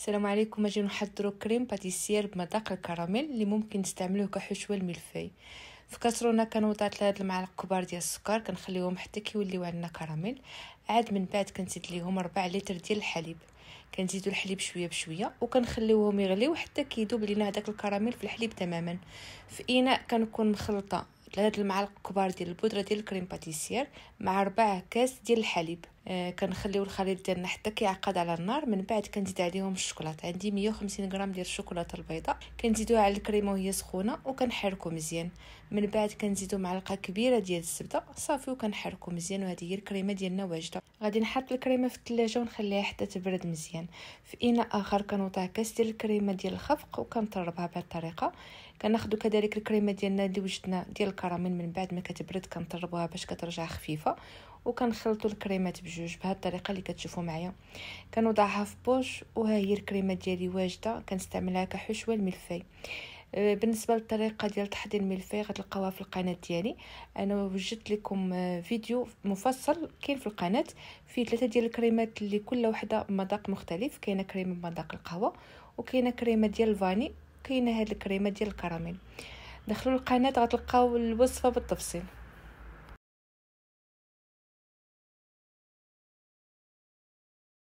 السلام عليكم اجي نحضروا كريم باتيسير بمذاق الكراميل اللي ممكن نستعملوه كحشوه الملفي في كاسرونه كنوضع ثلاث المعالق كبار ديال السكر كنخليهم حتى كيوليو عندنا كراميل عاد من بعد كنزيد ليهم 4 لتر ديال الحليب كنزيدو الحليب شويه بشويه وكنخليوهم يغليو حتى كيذوب لينا هداك الكراميل في الحليب تماما في اناء كنكون مخلطه ثلاث المعالق كبار ديال البودره ديال الكريم باتيسير مع 4 كاس ديال الحليب آه، كنخليو الخليط ديالنا حتى كيعقد على النار من بعد كنزيد عليهم الشوكولاط عندي 150 غرام ديال الشوكولاته البيضاء كنزيدوها على الكريمه وهي سخونه وكنحركو مزيان من بعد كنزيدو معلقه كبيره ديال الزبده صافي وكنحركو مزيان وهذه هي الكريمه ديالنا واجده غادي نحط الكريمه في الثلاجه ونخليها حتى تبرد مزيان في اناء اخر كنوضع كاس ديال الكريمه ديال الخفق وكنطربها بهذه الطريقه كناخدو كذلك الكريمه ديالنا اللي وجدنا ديال الكراميل من بعد ما كتبرد كنطربوها باش كترجع خفيفه وكنخلطو الكريمه بجوج الطريقه اللي كتشوفوا معايا كنوضعها في بوش وها هي الكريمه ديالي واجده كنستعملها كحشوه الملفي آه، بالنسبه للطريقه ديال تحضير الملفي غتلقاوها في القناه ديالي انا وجدت لكم آه، فيديو مفصل كاين في القناه فيه ثلاثه ديال الكريمات اللي كل وحده مذاق مختلف كاينه كريمه بمذاق القهوه وكاينه كريمه ديال الفاني كاينه هاد الكريمه ديال الكراميل دخلوا القناه غتلقاو الوصفه بالتفصيل